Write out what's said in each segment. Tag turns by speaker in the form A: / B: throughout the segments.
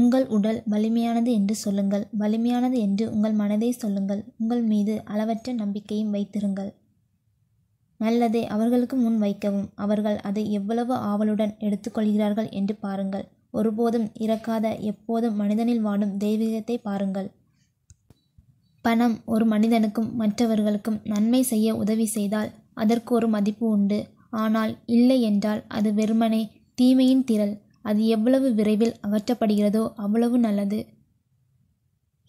A: உங்கள் உடல் வலிமையானது என்று சொல்லுங்கள் வலிமையானது என்று உங்கள் மனதை சொல்லுங்கள் உங்கள் மீது அளவற்ற நம்பிக்கையும் வைத்திருங்கள் நல்லதை அவர்களுக்கு முன் வைக்கவும் அவர்கள் அதை எவ்வளவு ஆவலுடன் எடுத்துக்கொள்கிறார்கள் என்று பாருங்கள் ஒருபோதும் இறக்காத எப்போதும் மனிதனில் வாடும் தெய்வீகத்தை பாருங்கள் பணம் ஒரு மனிதனுக்கும் மற்றவர்களுக்கும் நன்மை செய்ய உதவி செய்தால் அதற்கு ஒரு மதிப்பு உண்டு ஆனால் இல்லை என்றால் அது வெறுமனே தீமையின் திரள் அது எவ்வளவு விரைவில் அகற்றப்படுகிறதோ அவ்வளவு நல்லது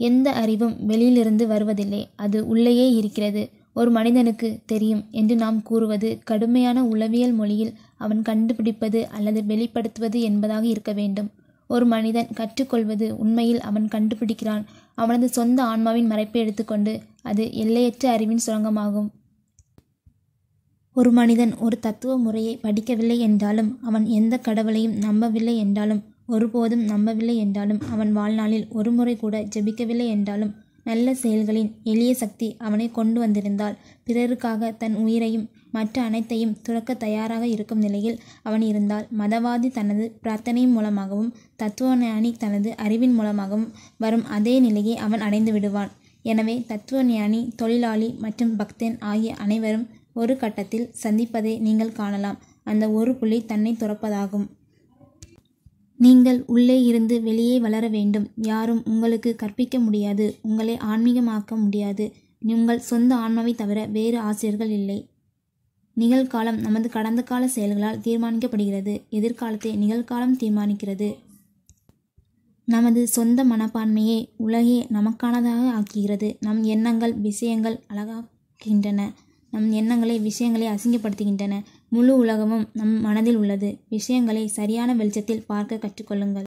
A: எந்த அறிவும் வெளியிலிருந்து வருவதில்லை அது உள்ளேயே இருக்கிறது ஒரு மனிதனுக்கு தெரியும் என்று நாம் கூறுவது கடுமையான உளவியல் மொழியில் அவன் கண்டுபிடிப்பது அல்லது வெளிப்படுத்துவது என்பதாக இருக்க வேண்டும் ஒரு மனிதன் கற்றுக்கொள்வது உண்மையில் அவன் கண்டுபிடிக்கிறான் அவனது சொந்த ஆன்மாவின் மறைப்பை எடுத்துக்கொண்டு அது எல்லையற்ற அறிவின் சுரங்கமாகும் ஒரு மனிதன் ஒரு தத்துவ முறையை படிக்கவில்லை என்றாலும் அவன் எந்த கடவுளையும் நம்பவில்லை என்றாலும் ஒருபோதும் நம்பவில்லை என்றாலும் அவன் வாழ்நாளில் ஒருமுறை கூட ஜெபிக்கவில்லை என்றாலும் நல்ல செயல்களின் எளிய சக்தி அவனை கொண்டு வந்திருந்தால் பிறருக்காக தன் உயிரையும் மற்ற அனைத்தையும் துறக்க தயாராக இருக்கும் நிலையில் அவன் இருந்தால் மதவாதி தனது பிரார்த்தனையின் மூலமாகவும் தத்துவஞானி தனது அறிவின் மூலமாகவும் வரும் அதே நிலையை அவன் அடைந்து விடுவான் எனவே தத்துவஞானி தொழிலாளி மற்றும் பக்தன் ஆகிய அனைவரும் ஒரு கட்டத்தில் சந்திப்பதை நீங்கள் காணலாம் அந்த ஒரு புள்ளி தன்னை துறப்பதாகும் நீங்கள் உள்ளே இருந்து வெளியே வளர வேண்டும் யாரும் உங்களுக்கு கற்பிக்க முடியாது உங்களை ஆன்மீகமாக்க முடியாது உங்கள் சொந்த ஆன்மாவை தவிர வேறு ஆசிரியர்கள் இல்லை நிகழ்காலம் நமது கடந்த கால செயல்களால் தீர்மானிக்கப்படுகிறது எதிர்காலத்தை நிகழ்காலம் தீர்மானிக்கிறது நமது சொந்த மனப்பான்மையை உலகே நமக்கானதாக ஆக்குகிறது நம் எண்ணங்கள் விஷயங்கள் அழகாக்கின்றன நம் எண்ணங்களை விஷயங்களை அசிங்கப்படுத்துகின்றன முழு உலகமும் நம் மனதில் உள்ளது விஷயங்களை சரியான வெளிச்சத்தில் பார்க்க கற்றுக்கொள்ளுங்கள்